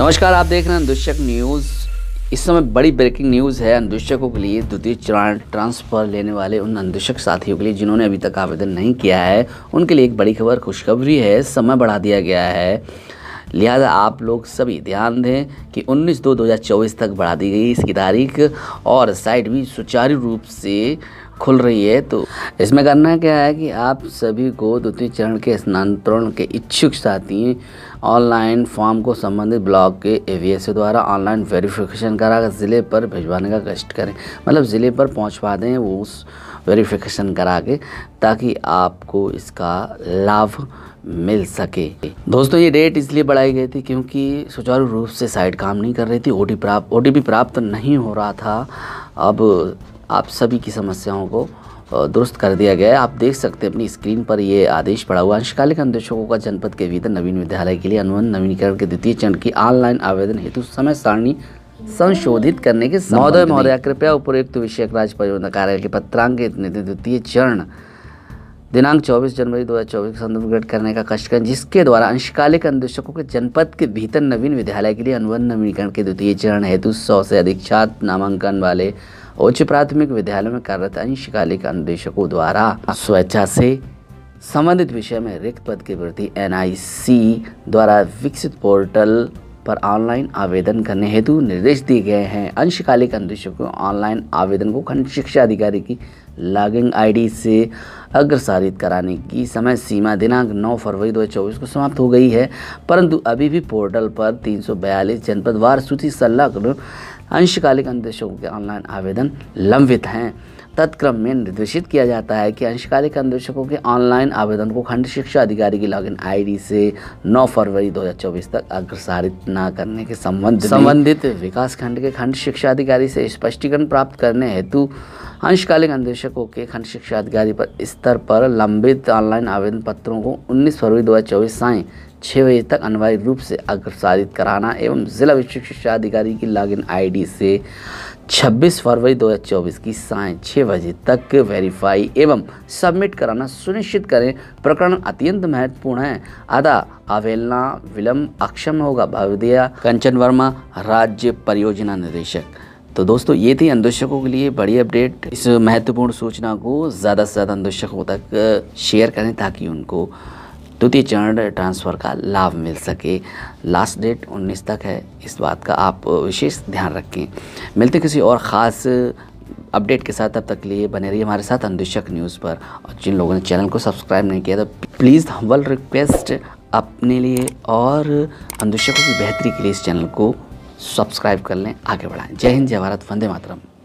नमस्कार आप देख रहे हैं अंदुशक न्यूज़ इस समय बड़ी ब्रेकिंग न्यूज़ है अंदुशकों के लिए द्वितीय चरण ट्रांसफ़र लेने वाले उन अंदुशक साथियों के लिए जिन्होंने अभी तक आवेदन नहीं किया है उनके लिए एक बड़ी खबर खुशखबरी है समय बढ़ा दिया गया है लिहाजा आप लोग सभी ध्यान दें कि 19 दो 2024 तक बढ़ा दी गई इसकी तारीख और साइट भी सुचारू रूप से खुल रही है तो इसमें करना क्या है कि आप सभी को द्वितीय चरण के स्थानांतरण के इच्छुक साथी ऑनलाइन फॉर्म को संबंधित ब्लॉक के एवीएस द्वारा ऑनलाइन वेरिफिकेशन करा ज़िले पर भिजवाने का कष्ट करें मतलब ज़िले पर पहुंचवा दें वो उस वेरिफिकेशन करा के ताकि आपको इसका लाभ मिल सके दोस्तों ये डेट इसलिए बढ़ाई गई थी क्योंकि सुचारू रूप से साइट काम नहीं कर रही थी ओ प्राप्त ओ प्राप्त नहीं हो रहा था अब आप सभी की समस्याओं को दुरुस्त कर दिया गया है आप देख सकते हैं अपनी स्क्रीन पर यह आदेश पड़ा हुआ अंशकालिक अनुदेशकों का जनपद के भीतर नवीन विद्यालय के लिए अनुबंध नवीनीकरण के द्वितीय चरण की ऑनलाइन आवेदन हेतु समय सारणी संशोधित करने के महोदय महोदय कृपया उपयुक्त विषय राज्य परियोजना कार्यालय के पत्रांकित द्वितीय चरण दिनांक 24 जनवरी 2024 के संदर्भ ग्रहण करने का कष्ट करें जिसके द्वारा अंशकालिक अन्वेषकों के जनपद के भीतर नवीन विद्यालय के लिए अनुबंध नवीनीकरण के द्वितीय चरण हेतु सौ से अधिक छात्र नामांकन वाले उच्च प्राथमिक विद्यालय में कार्यरत अंशकालिक अनुदेशकों द्वारा स्वेच्छा से संबंधित विषय में रिक्त पद के प्रति एन द्वारा विकसित पोर्टल पर ऑनलाइन आवेदन करने हेतु निर्देश दिए गए हैं अंशकालिक अनुदेशकों ऑनलाइन आवेदन को खंड शिक्षा अधिकारी की लॉगिंग आईडी से अग्रसारित कराने की समय सीमा दिनांक 9 फरवरी 2024 को समाप्त हो गई है परंतु अभी भी पोर्टल पर 342 जनपदवार सूची संलग्न अंशकालिक अंदेशों के ऑनलाइन आवेदन लंबित हैं तत्क्रम में निर्देशित किया जाता है कि अंशकालिक अन्वेषकों के ऑनलाइन आवेदन को खंड शिक्षा अधिकारी की लॉगिन आईडी से 9 फरवरी 2024 तक अग्रसारित न करने के संबंध संबंधित विकास खंड के खंड शिक्षा अधिकारी से स्पष्टीकरण प्राप्त करने हेतु अंशकालिक अन्वेषकों के खंड शिक्षा अधिकारी पर स्तर पर लंबित ऑनलाइन आवेदन पत्रों को उन्नीस फरवरी दो साय छः बजे तक अनिवार्य रूप से अग्रसारित कराना एवं जिला विशिष्ट शिक्षा अधिकारी की लॉगिन आईडी से 26 फरवरी 2024 की साय छः बजे तक वेरीफाई एवं सबमिट कराना सुनिश्चित करें प्रकरण अत्यंत महत्वपूर्ण है अदा अवेलना विलम्ब अक्षम होगा भावदिया कंचन वर्मा राज्य परियोजना निदेशक तो दोस्तों ये थी अनुदर्शकों के लिए बड़ी अपडेट इस महत्वपूर्ण सूचना को ज़्यादा से ज़्यादा अनुदेशकों तक शेयर करें ताकि उनको द्वितीय चरण ट्रांसफ़र का लाभ मिल सके लास्ट डेट 19 तक है इस बात का आप विशेष ध्यान रखें मिलते किसी और ख़ास अपडेट के साथ तब तक लिए बने रहिए हमारे साथ अंदेशक न्यूज़ पर और जिन लोगों ने चैनल को सब्सक्राइब नहीं किया तो प्लीज़ हम्बल रिक्वेस्ट अपने लिए और अंदेशकों की बेहतरी के लिए इस चैनल को सब्सक्राइब कर लें आगे बढ़ाएं जय हिंद जय भारत वंदे मातरम